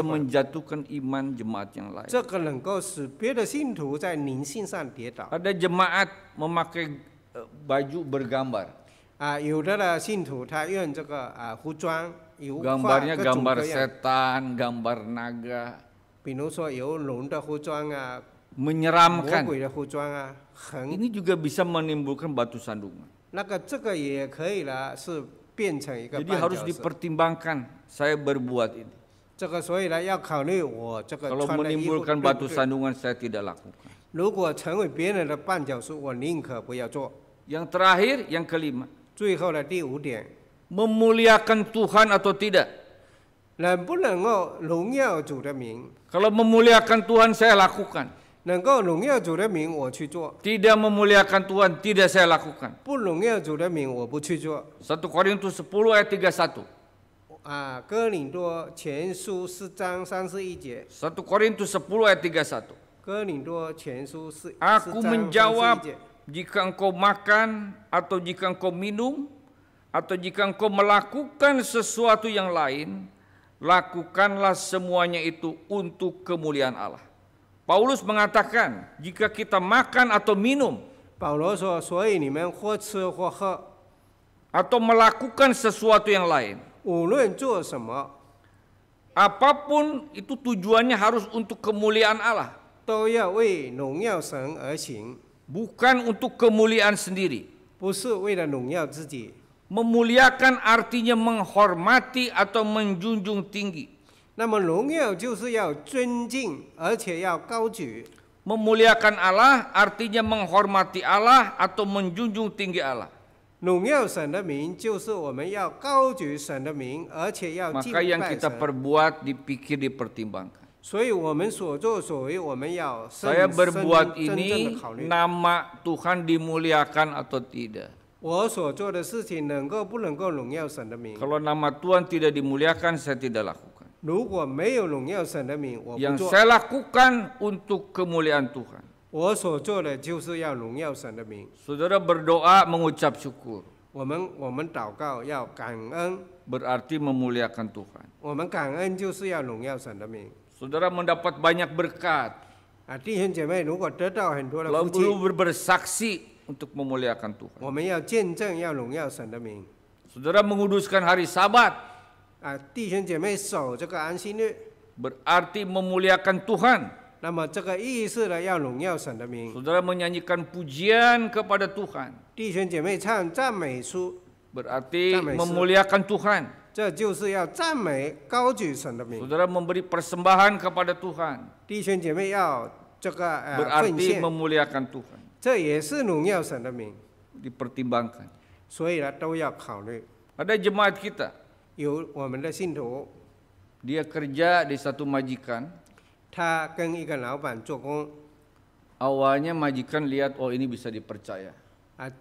menjatuhkan iman jemaat yang lain. Ada jemaat memakai eh, baju bergambar. Gambarnya gambar setan, gambar naga, menyeramkan. Ini juga bisa menimbulkan batu sandungan. Jadi harus dipertimbangkan saya berbuat ini. Kalau menimbulkan batu sandungan saya tidak lakukan. Yang terakhir, yang kelima. Memuliakan Tuhan atau tidak? Kalau memuliakan Tuhan saya lakukan. Tidak memuliakan Tuhan tidak saya lakukan. Satu Korintus 10 ayat 31. Ah, 哥林多前书4章31节.1 Korintus 10 ayat 31. 哥林多前书4 Aku menjawab jika engkau makan atau jika engkau minum atau jika engkau melakukan sesuatu yang lain, lakukanlah semuanya itu untuk kemuliaan Allah. Paulus mengatakan, jika kita makan atau minum, atau melakukan sesuatu yang lain, apapun itu tujuannya harus untuk kemuliaan Allah. Bukan untuk kemuliaan sendiri. Memuliakan artinya menghormati atau menjunjung tinggi. 那么荣耀就是要尊敬，而且要高举。Memuliakan Allah artinya menghormati Allah atau menjunjung tinggi Allah. Maka yang kita perbuat dipikir dipertimbangkan. Saya berbuat ini nama Tuhan dimuliakan atau tidak. Kalau nama Tuhan tidak dimuliakan saya tidak lakukan yang saya lakukan untuk kemuliaan Tuhan. Saudara berdoa mengucap syukur. Berarti memuliakan Tuhan. Saudara mendapat banyak berkat. Lalu berbersaksi untuk memuliakan Tuhan. Saudara menguduskan hari sabat. 啊，弟兄姐妹守这个安息日，berarti memuliakan Tuhan. menyanyikan pujian kepada Tuhan. 弟兄姐妹唱赞美诗，berarti 赞美诗。memuliakan Tuhan. memberi persembahan kepada Tuhan, berarti Tuhan. jemaat kita 有我们的信徒，dia kerja di satu majikan. Awalnya majikan lihat oh ini bisa dipercaya. Oh,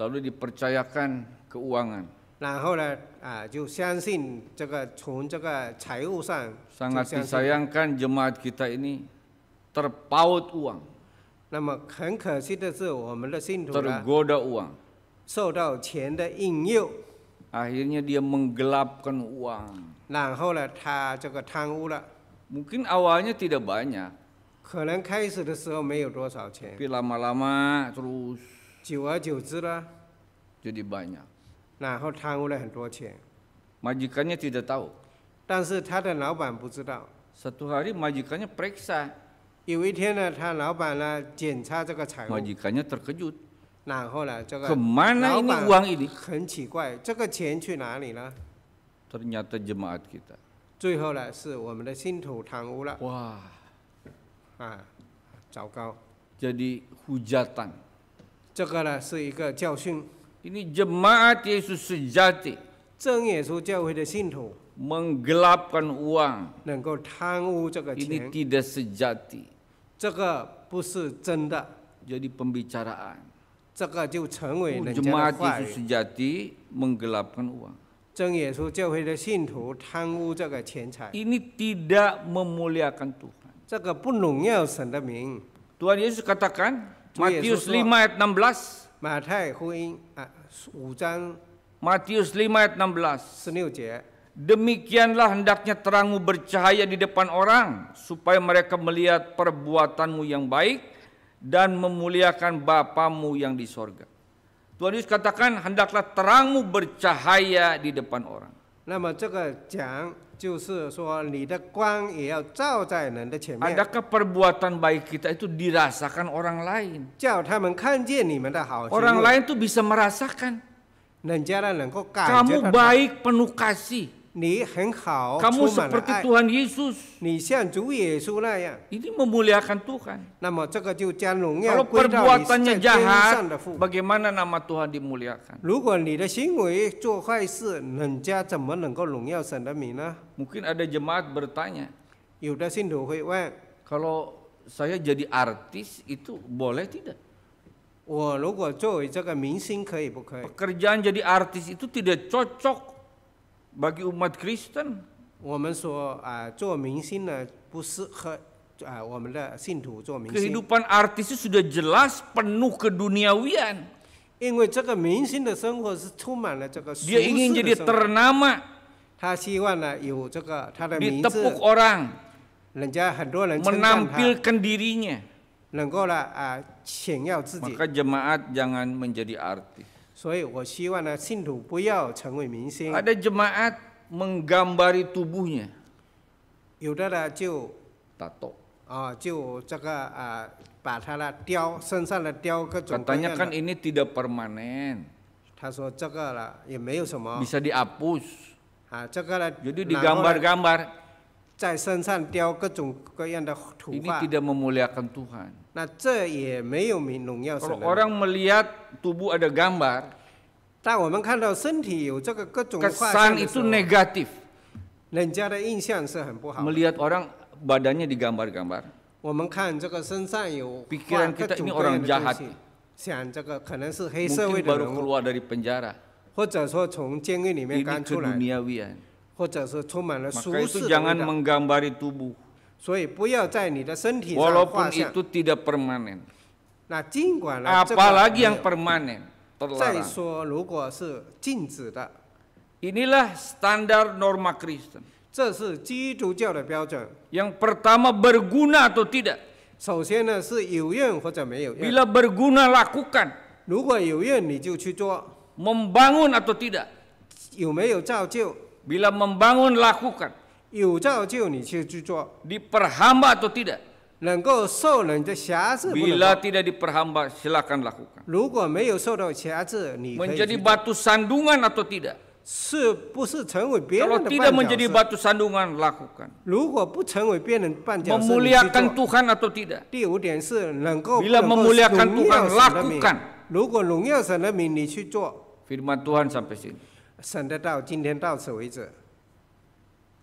Lalu dipercayakan keuangan. Nah, ah, Sangat disayangkan jemaat kita ini terpaut uang, Tergoda uang. 受到钱的引诱，akhirnya dia menggelapkan uang，然后呢，他这个贪污了。mungkin awalnya tidak banyak，可能开始的时候没有多少钱。pelama-lama terus，久而久之呢，jadi banyak，然后贪污了很多钱。majikannya tidak tahu，但是他的老板不知道。s e t u hari majikannya periksa，有一天呢，他老板呢检查这个财务。majikannya terkejut。然后呢，这个 kemana ini uang ini？很奇怪，这个钱去哪里了？Ternyata jemaat kita. 最后呢，是我们的信徒贪污了。哇，啊，糟糕。Jadi hujatan. 这个呢是一个教训。Ini jemaat Yesus sejati. 正耶稣教会的信徒。menggelapkan uang. tidak sejati. pembicaraan sejati menggelapkan uang. tidak memuliakan Tuhan，这个不荣耀神的名。Tuhan Yesus katakan Matius 5 ayat 16. 5 ayat 16. hendaknya terangmu bercahaya di depan orang supaya mereka melihat perbuatanmu yang baik dan memuliakan Bapamu yang di sorga. Tuhan Yesus katakan hendaklah terangmu bercahaya di depan orang. 那么这个讲就是说，你的光也要照在人的前面。Adakah perbuatan baik kita itu dirasakan orang lain? Kan orang lain itu bisa merasakan. Kan kamu baik penuh kasih. Kamu seperti Tuhan Yesus. Ya. Ini memuliakan Tuhan. Ya. Kalau perbuatannya jahat, bagaimana nama Tuhan dimuliakan? Mungkin ada jemaat bertanya, kalau saya jadi artis itu boleh tidak? Pekerjaan jadi artis itu tidak cocok bagi umat Kristen kehidupan artis itu sudah jelas penuh keduniawian dia ingin jadi ternama. Ditepuk orang. Menampilkan dirinya Maka jemaat jangan menjadi artis 所以我希望呢，信徒不要成为明星。Ada jemaat menggambari tubuhnya. 有的呢就 kan ini tidak permanen. 他说这个了也没有什么。Bisa dihapus. digambar digambar-gambar. Ini tidak memuliakan Tuhan. 那这也没有名荣耀神 Kalau melihat tubuh ada gambar, kesan itu negatif. Melihat orang badannya digambar-gambar. Pikiran kita ini orang jahat. Mungkin baru keluar dari penjara. Ini keduniawian. Maka itu jangan menggambari tubuh. Walaupun itu tidak permanen. Apalagi yang permanen terlarang. Inilah standar norma Kristen. Yang pertama berguna atau tidak. Bila berguna lakukan, Membangun atau tidak, 有没有造就 Bila membangun lakukan. 有造就你去去做。Diperhamba atau tidak? 能够受人的辖制。Bila tidak diperhamba silakan lakukan. Menjadi batu sandungan atau tidak? 是不是成为别人的 Kalau tidak menjadi batu sandungan lakukan. 如果不成为别人绊脚石，memuliakan Tuhan atau tidak? Bila memuliakan Tuhan lakukan. 如果荣耀神的名，你去做。Firman Tuhan sampai sini. 省的到，今天到此为止。